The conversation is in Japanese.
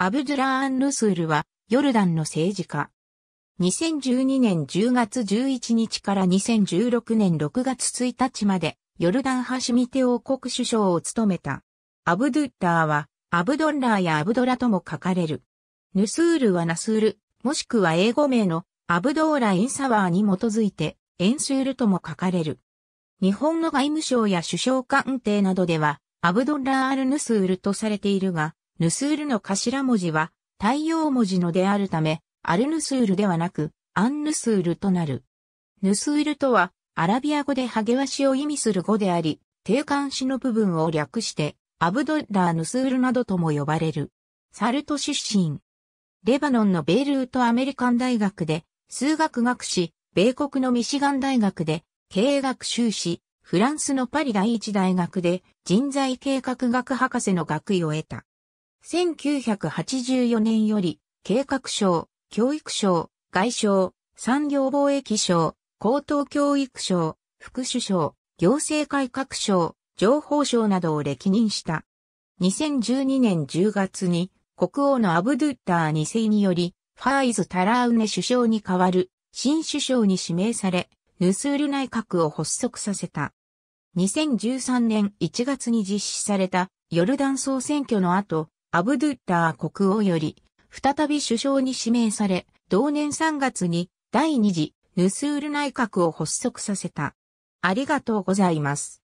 アブドゥラーン・ルスールは、ヨルダンの政治家。2012年10月11日から2016年6月1日まで、ヨルダンハシミテ王国首相を務めた。アブドゥッラーは、アブドンラーやアブドラとも書かれる。ヌスールはナスール、もしくは英語名のアブドーラ・インサワーに基づいて、エンスールとも書かれる。日本の外務省や首相官邸などでは、アブドラー・アル・ヌスールとされているが、ヌスールの頭文字は太陽文字のであるため、アルヌスールではなく、アンヌスールとなる。ヌスールとは、アラビア語で励ましを意味する語であり、定冠詞の部分を略して、アブドッラーヌスールなどとも呼ばれる。サルト出身。レバノンのベイルートアメリカン大学で、数学学士、米国のミシガン大学で、経営学修士、フランスのパリ第一大学で、人材計画学博士の学位を得た。1984年より、計画省、教育省、外省、産業貿易省、高等教育省、副首相、行政改革省、情報省などを歴任した。2012年10月に、国王のアブドゥッター2世により、ファイズ・タラウネ首相に代わる新首相に指名され、ヌスール内閣を発足させた。2013年1月に実施されたヨルダン総選挙の後、アブドゥッラー国王より、再び首相に指名され、同年3月に第2次ヌスール内閣を発足させた。ありがとうございます。